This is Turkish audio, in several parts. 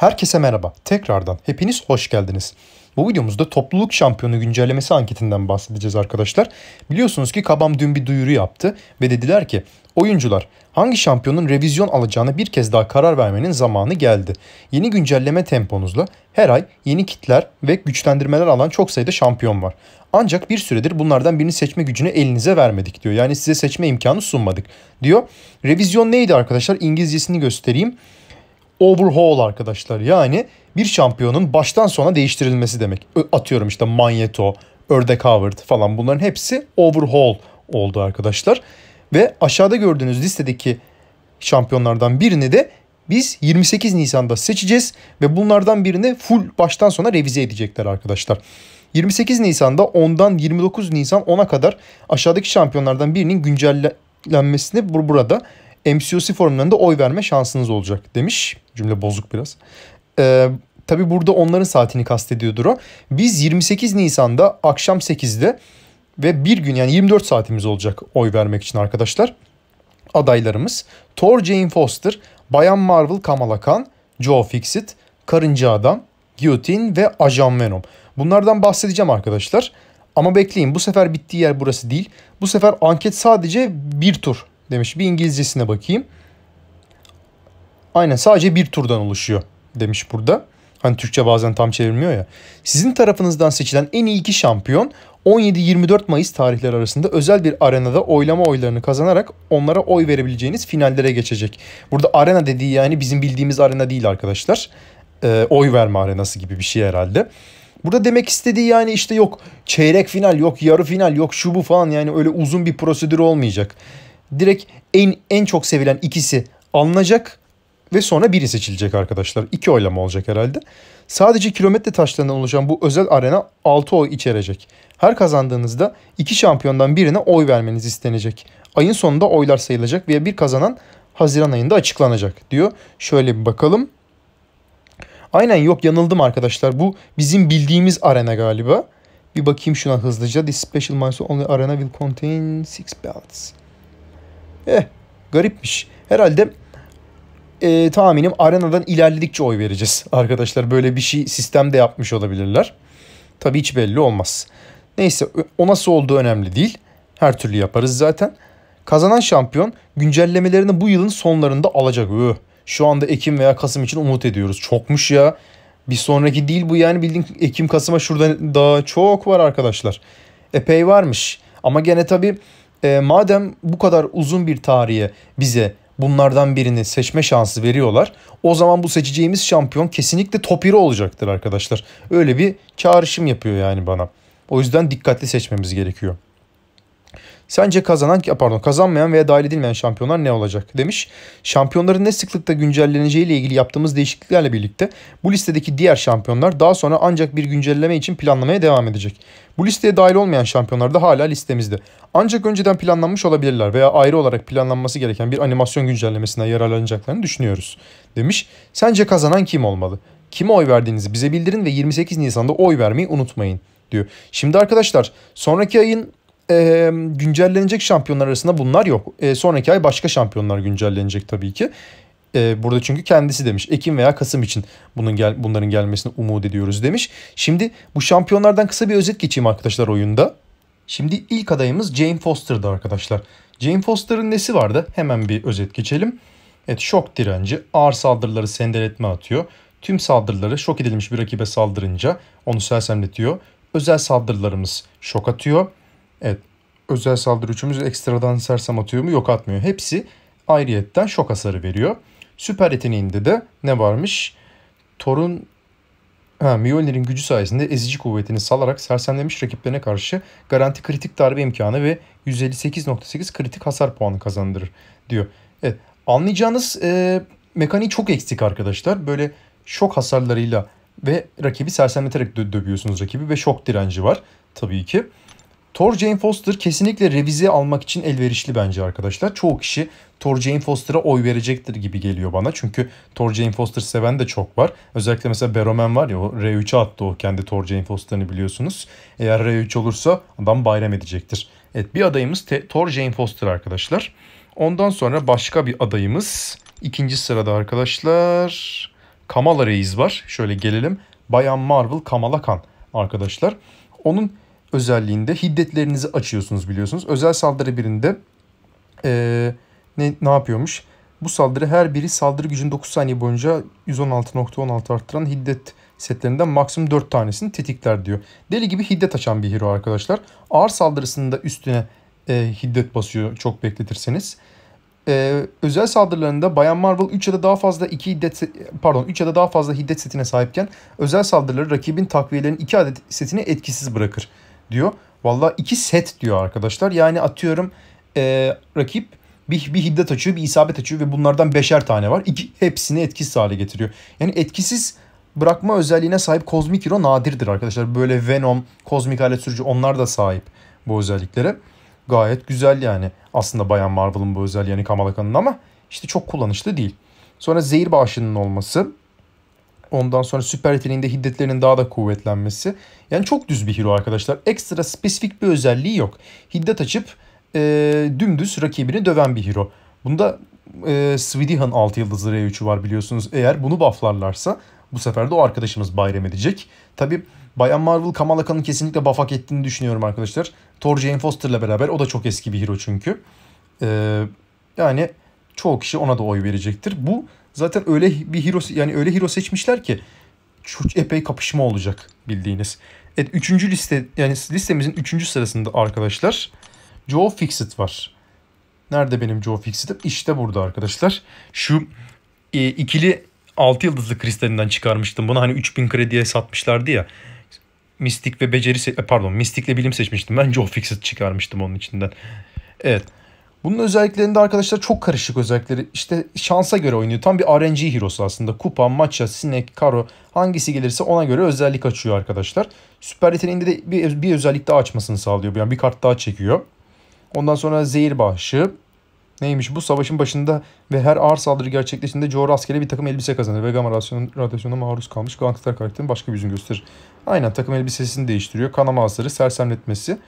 Herkese merhaba. Tekrardan hepiniz hoş geldiniz. Bu videomuzda topluluk şampiyonu güncellemesi anketinden bahsedeceğiz arkadaşlar. Biliyorsunuz ki Kabam dün bir duyuru yaptı ve dediler ki oyuncular hangi şampiyonun revizyon alacağını bir kez daha karar vermenin zamanı geldi. Yeni güncelleme temponuzla her ay yeni kitler ve güçlendirmeler alan çok sayıda şampiyon var. Ancak bir süredir bunlardan birini seçme gücünü elinize vermedik diyor. Yani size seçme imkanı sunmadık diyor. Revizyon neydi arkadaşlar? İngilizcesini göstereyim overhaul arkadaşlar. Yani bir şampiyonun baştan sona değiştirilmesi demek. Atıyorum işte Magneto, Ördek Howard falan bunların hepsi overhaul oldu arkadaşlar. Ve aşağıda gördüğünüz listedeki şampiyonlardan birini de biz 28 Nisan'da seçeceğiz ve bunlardan birini full baştan sona revize edecekler arkadaşlar. 28 Nisan'da 10'dan 29 Nisan 10'a kadar aşağıdaki şampiyonlardan birinin güncellenmesini burada MCOC formlarında oy verme şansınız olacak demiş. Cümle bozuk biraz. Ee, Tabi burada onların saatini kastediyordur o. Biz 28 Nisan'da akşam 8'de ve bir gün yani 24 saatimiz olacak oy vermek için arkadaşlar. Adaylarımız Thor Jane Foster, Bayan Marvel Kamala Khan, Joe Fixit, Karınca Adam, Guillotine ve Ajan Venom. Bunlardan bahsedeceğim arkadaşlar. Ama bekleyin bu sefer bittiği yer burası değil. Bu sefer anket sadece bir tur demiş. Bir İngilizcesine bakayım. Aynen sadece bir turdan oluşuyor demiş burada. Hani Türkçe bazen tam çevirmiyor ya. Sizin tarafınızdan seçilen en iyi iki şampiyon 17-24 Mayıs tarihleri arasında özel bir arenada oylama oylarını kazanarak onlara oy verebileceğiniz finallere geçecek. Burada arena dediği yani bizim bildiğimiz arena değil arkadaşlar. Ee, oy verme arenası gibi bir şey herhalde. Burada demek istediği yani işte yok çeyrek final yok yarı final yok şu bu falan yani öyle uzun bir prosedür olmayacak direkt en en çok sevilen ikisi alınacak ve sonra biri seçilecek arkadaşlar. İki oylama olacak herhalde. Sadece kilometre taşlarından oluşan bu özel arena 6 oy içerecek. Her kazandığınızda iki şampiyondan birine oy vermeniz istenecek. Ayın sonunda oylar sayılacak ve bir kazanan Haziran ayında açıklanacak diyor. Şöyle bir bakalım. Aynen yok yanıldım arkadaşlar. Bu bizim bildiğimiz arena galiba. Bir bakayım şuna hızlıca. This special milestone only arena will contain six belts. Eh garipmiş. Herhalde e, tahminim arenadan ilerledikçe oy vereceğiz arkadaşlar. Böyle bir şey sistemde yapmış olabilirler. Tabi hiç belli olmaz. Neyse o nasıl olduğu önemli değil. Her türlü yaparız zaten. Kazanan şampiyon güncellemelerini bu yılın sonlarında alacak. Öh. Şu anda Ekim veya Kasım için umut ediyoruz. Çokmuş ya. Bir sonraki değil bu yani bildiğin Ekim Kasım'a şurada daha çok var arkadaşlar. Epey varmış. Ama gene tabii e, madem bu kadar uzun bir tarihe bize bunlardan birini seçme şansı veriyorlar. O zaman bu seçeceğimiz şampiyon kesinlikle Topiro olacaktır arkadaşlar. Öyle bir çağrışım yapıyor yani bana. O yüzden dikkatli seçmemiz gerekiyor. Sence kazanan pardon kazanmayan veya dahil edilmeyen şampiyonlar ne olacak demiş. Şampiyonların ne sıklıkta güncelleneceği ile ilgili yaptığımız değişikliklerle birlikte bu listedeki diğer şampiyonlar daha sonra ancak bir güncelleme için planlamaya devam edecek. Bu listeye dahil olmayan şampiyonlar da hala listemizde. Ancak önceden planlanmış olabilirler veya ayrı olarak planlanması gereken bir animasyon güncellemesinden yararlanacaklarını düşünüyoruz demiş. Sence kazanan kim olmalı? Kime oy verdiğinizi bize bildirin ve 28 Nisan'da oy vermeyi unutmayın diyor. Şimdi arkadaşlar sonraki ayın e, güncellenecek şampiyonlar arasında bunlar yok. E, sonraki ay başka şampiyonlar güncellenecek tabii ki. E, burada çünkü kendisi demiş Ekim veya Kasım için bunun gel bunların gelmesini umut ediyoruz demiş. Şimdi bu şampiyonlardan kısa bir özet geçeyim arkadaşlar oyunda. Şimdi ilk adayımız Jane Foster'dı arkadaşlar. Jane Foster'ın nesi vardı? Hemen bir özet geçelim. Evet şok direnci ağır saldırıları sendeletme atıyor. Tüm saldırıları şok edilmiş bir rakibe saldırınca onu sersemletiyor. Özel saldırılarımız şok atıyor. Evet. Özel saldırı üçümüz ekstradan sersem atıyor mu? Yok atmıyor. Hepsi ayrıyetten şok hasarı veriyor. Süper yeteneğinde de ne varmış? Torun Ha, Mjolnir'in gücü sayesinde ezici kuvvetini salarak sersemlemiş rakiplerine karşı garanti kritik darbe imkanı ve 158.8 kritik hasar puanı kazandırır diyor. Evet, anlayacağınız e, mekaniği çok eksik arkadaşlar. Böyle şok hasarlarıyla ve rakibi sersemleterek dö- dövüyorsunuz rakibi ve şok direnci var tabii ki. Thor Jane Foster kesinlikle revize almak için elverişli bence arkadaşlar. Çoğu kişi Thor Jane Foster'a oy verecektir gibi geliyor bana. Çünkü Thor Jane Foster seven de çok var. Özellikle mesela Beromen var ya o R3'e attı o kendi Thor Jane Foster'ını biliyorsunuz. Eğer R3 olursa adam bayram edecektir. Evet bir adayımız Thor Jane Foster arkadaşlar. Ondan sonra başka bir adayımız ikinci sırada arkadaşlar Kamala Reis var. Şöyle gelelim. Bayan Marvel Kamala Khan arkadaşlar. Onun özelliğinde hiddetlerinizi açıyorsunuz biliyorsunuz. Özel saldırı birinde e, ne, ne yapıyormuş? Bu saldırı her biri saldırı gücünü 9 saniye boyunca 116.16 arttıran hiddet setlerinden maksimum 4 tanesini tetikler diyor. Deli gibi hiddet açan bir hero arkadaşlar. Ağır saldırısında üstüne e, hiddet basıyor çok bekletirseniz. E, özel saldırılarında Bayan Marvel 3 ya da daha fazla 2 hiddet pardon 3 ya da daha fazla hiddet setine sahipken özel saldırıları rakibin takviyelerinin 2 adet setini etkisiz bırakır diyor. Valla iki set diyor arkadaşlar. Yani atıyorum e, rakip bir, bir hiddet açıyor, bir isabet açıyor ve bunlardan beşer tane var. İki, hepsini etkisiz hale getiriyor. Yani etkisiz bırakma özelliğine sahip Kozmik Hero nadirdir arkadaşlar. Böyle Venom, Kozmik Alet Sürücü onlar da sahip bu özelliklere. Gayet güzel yani. Aslında Bayan Marvel'ın bu özelliği yani Kamala Khan'ın ama işte çok kullanışlı değil. Sonra zehir bağışının olması. Ondan sonra süper yeteneğinde hiddetlerinin daha da kuvvetlenmesi. Yani çok düz bir hero arkadaşlar. Ekstra spesifik bir özelliği yok. Hiddet açıp e, dümdüz rakibini döven bir hero. Bunda e, Svidihan 6 yıldızlı R3'ü var biliyorsunuz. Eğer bunu bufflarlarsa bu sefer de o arkadaşımız bayram edecek. Tabi Bayan Marvel Kamala Khan'ın kesinlikle buff hak ettiğini düşünüyorum arkadaşlar. Thor Jane Foster'la beraber o da çok eski bir hero çünkü. Ee, yani çoğu kişi ona da oy verecektir. Bu zaten öyle bir hero yani öyle hero seçmişler ki çok epey kapışma olacak bildiğiniz. Evet üçüncü liste yani listemizin üçüncü sırasında arkadaşlar Joe Fixit var. Nerede benim Joe Fixit'im? İşte burada arkadaşlar. Şu e, ikili 6 yıldızlı kristalinden çıkarmıştım bunu. Hani 3000 krediye satmışlardı ya. Mistik ve beceri e, pardon mistikle bilim seçmiştim. Ben Joe Fixit çıkarmıştım onun içinden. Evet. Bunun özelliklerinde arkadaşlar çok karışık özellikleri. İşte şansa göre oynuyor. Tam bir RNG hero'su aslında. Kupa, maça, sinek, karo hangisi gelirse ona göre özellik açıyor arkadaşlar. Süper yeteneğinde de bir, bir özellik daha açmasını sağlıyor. Yani bir kart daha çekiyor. Ondan sonra zehir bağışı. Neymiş bu? Savaşın başında ve her ağır saldırı gerçekleştiğinde Joe rastgele bir takım elbise kazanır. Ve gamma radyasyonuna maruz kalmış gangster karakterin başka bir yüzünü gösterir. Aynen takım elbisesini değiştiriyor. Kanama hasarı, sersemletmesi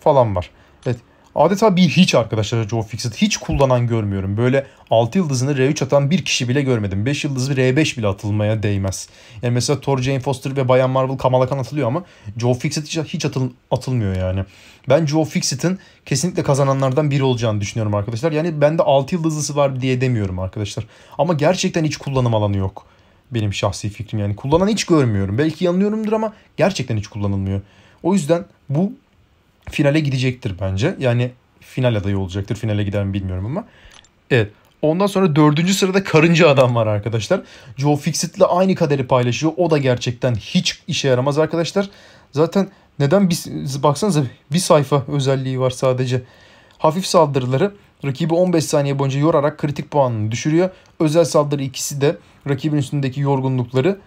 falan var. Evet adeta bir hiç arkadaşlar Joe Fixit. Hiç kullanan görmüyorum. Böyle 6 yıldızını R3 atan bir kişi bile görmedim. 5 yıldızı R5 bile atılmaya değmez. Yani mesela Thor, Jane Foster ve Bayan Marvel Kamala Khan atılıyor ama Joe Fixit hiç, atıl, atılmıyor yani. Ben Joe Fixit'in kesinlikle kazananlardan biri olacağını düşünüyorum arkadaşlar. Yani bende 6 yıldızlısı var diye demiyorum arkadaşlar. Ama gerçekten hiç kullanım alanı yok. Benim şahsi fikrim yani. Kullanan hiç görmüyorum. Belki yanılıyorumdur ama gerçekten hiç kullanılmıyor. O yüzden bu finale gidecektir bence. Yani final adayı olacaktır. Finale gider mi bilmiyorum ama. Evet. Ondan sonra dördüncü sırada karınca adam var arkadaşlar. Joe Fixit'le aynı kaderi paylaşıyor. O da gerçekten hiç işe yaramaz arkadaşlar. Zaten neden bir, baksanıza bir sayfa özelliği var sadece. Hafif saldırıları rakibi 15 saniye boyunca yorarak kritik puanını düşürüyor. Özel saldırı ikisi de rakibin üstündeki yorgunlukları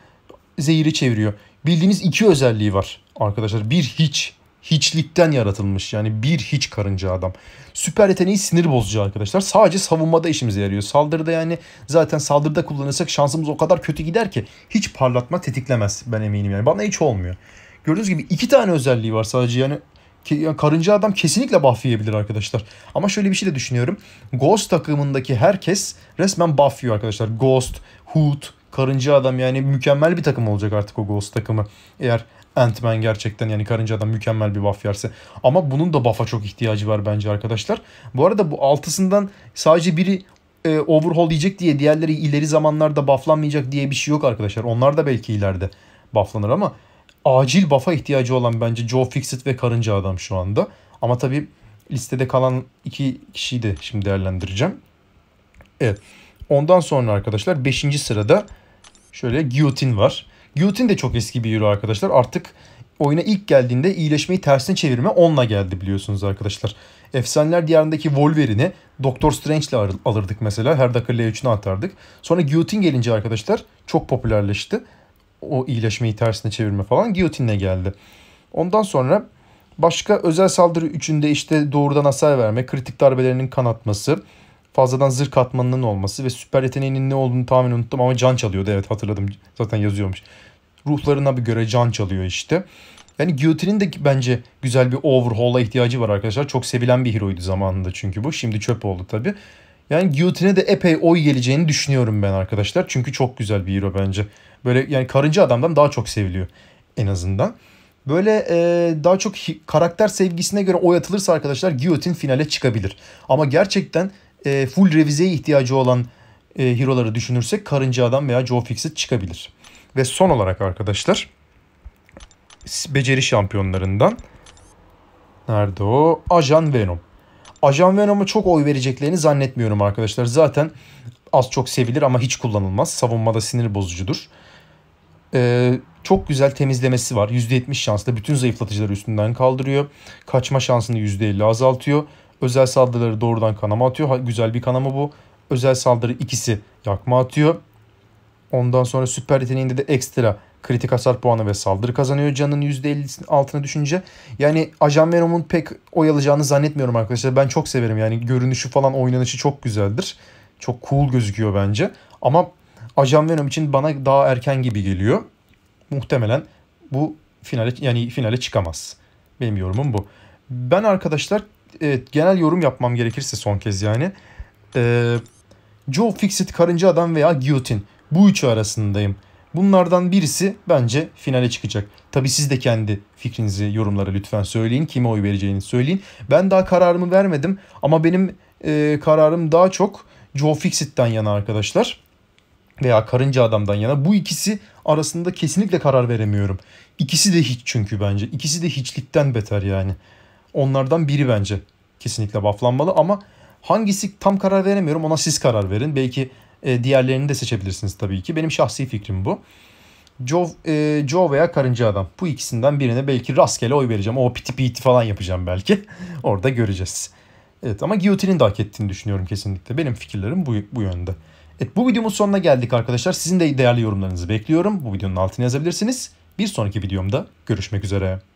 zehiri çeviriyor. Bildiğiniz iki özelliği var arkadaşlar. Bir hiç hiçlikten yaratılmış. Yani bir hiç karınca adam. Süper yeteneği sinir bozucu arkadaşlar. Sadece savunmada işimize yarıyor. Saldırıda yani zaten saldırıda kullanırsak şansımız o kadar kötü gider ki hiç parlatma tetiklemez ben eminim yani. Bana hiç olmuyor. Gördüğünüz gibi iki tane özelliği var sadece yani karınca adam kesinlikle buff yiyebilir arkadaşlar. Ama şöyle bir şey de düşünüyorum. Ghost takımındaki herkes resmen buff yiyor arkadaşlar. Ghost, Hood, karınca adam yani mükemmel bir takım olacak artık o Ghost takımı. Eğer Ant-Man gerçekten yani karınca adam mükemmel bir buff yerse. Ama bunun da buff'a çok ihtiyacı var bence arkadaşlar. Bu arada bu altısından sadece biri e, overhaul yiyecek diye diğerleri ileri zamanlarda bufflanmayacak diye bir şey yok arkadaşlar. Onlar da belki ileride bufflanır ama acil buff'a ihtiyacı olan bence Joe Fixit ve Karınca Adam şu anda. Ama tabii listede kalan iki kişiyi de şimdi değerlendireceğim. Evet. Ondan sonra arkadaşlar 5. sırada şöyle Guillotine var. Guillotine de çok eski bir euro arkadaşlar. Artık oyuna ilk geldiğinde iyileşmeyi tersine çevirme onunla geldi biliyorsunuz arkadaşlar. Efsaneler Diyarı'ndaki Wolverine'i Doctor Strange'le alırdık mesela. Her dakika L3'ünü atardık. Sonra Guillotine gelince arkadaşlar çok popülerleşti. O iyileşmeyi tersine çevirme falan Guillotine'le geldi. Ondan sonra başka özel saldırı üçünde işte doğrudan hasar verme, kritik darbelerinin kanatması, fazladan zırh katmanının olması ve süper yeteneğinin ne olduğunu tahmin unuttum ama can çalıyordu. Evet hatırladım zaten yazıyormuş. Ruhlarına bir göre can çalıyor işte. Yani Guillotine'in de bence güzel bir overhaul'a ihtiyacı var arkadaşlar. Çok sevilen bir heroydu zamanında çünkü bu. Şimdi çöp oldu tabii. Yani Guillotine'e de epey oy geleceğini düşünüyorum ben arkadaşlar. Çünkü çok güzel bir hero bence. Böyle yani karınca adamdan daha çok seviliyor en azından. Böyle e, daha çok karakter sevgisine göre oy atılırsa arkadaşlar Guillotine finale çıkabilir. Ama gerçekten e, full revizeye ihtiyacı olan e, hero'ları düşünürsek Karınca Adam veya Joe Fixit çıkabilir. Ve son olarak arkadaşlar beceri şampiyonlarından nerede o? Ajan Venom. Ajan Venom'a çok oy vereceklerini zannetmiyorum arkadaşlar. Zaten az çok sevilir ama hiç kullanılmaz. Savunmada sinir bozucudur. Ee, çok güzel temizlemesi var. %70 şansla bütün zayıflatıcıları üstünden kaldırıyor. Kaçma şansını %50 azaltıyor. Özel saldırıları doğrudan kanama atıyor. Ha, güzel bir kanama bu. Özel saldırı ikisi yakma atıyor. Ondan sonra süper yeteneğinde de ekstra kritik hasar puanı ve saldırı kazanıyor canın %50'sinin altına düşünce. Yani Ajan Venom'un pek oyalayacağını zannetmiyorum arkadaşlar. Ben çok severim yani görünüşü falan oynanışı çok güzeldir. Çok cool gözüküyor bence. Ama Ajan Venom için bana daha erken gibi geliyor. Muhtemelen bu finale yani finale çıkamaz. Benim yorumum bu. Ben arkadaşlar evet, genel yorum yapmam gerekirse son kez yani. Ee, Joe Fixit Karınca Adam veya Guillotine. Bu üçü arasındayım. Bunlardan birisi bence finale çıkacak. Tabi siz de kendi fikrinizi yorumlara lütfen söyleyin. Kime oy vereceğini söyleyin. Ben daha kararımı vermedim ama benim e, kararım daha çok Joe Fixit'ten yana arkadaşlar. Veya Karınca Adam'dan yana. Bu ikisi arasında kesinlikle karar veremiyorum. İkisi de hiç çünkü bence. İkisi de hiçlikten beter yani onlardan biri bence. Kesinlikle bufflanmalı ama hangisi tam karar veremiyorum ona siz karar verin. Belki e, diğerlerini de seçebilirsiniz tabii ki. Benim şahsi fikrim bu. Joe, e, Joe veya Karınca Adam. Bu ikisinden birine belki rastgele oy vereceğim. O piti piti falan yapacağım belki. Orada göreceğiz. Evet ama Guillotine'in de hak ettiğini düşünüyorum kesinlikle. Benim fikirlerim bu, bu yönde. Evet bu videomun sonuna geldik arkadaşlar. Sizin de değerli yorumlarınızı bekliyorum. Bu videonun altına yazabilirsiniz. Bir sonraki videomda görüşmek üzere.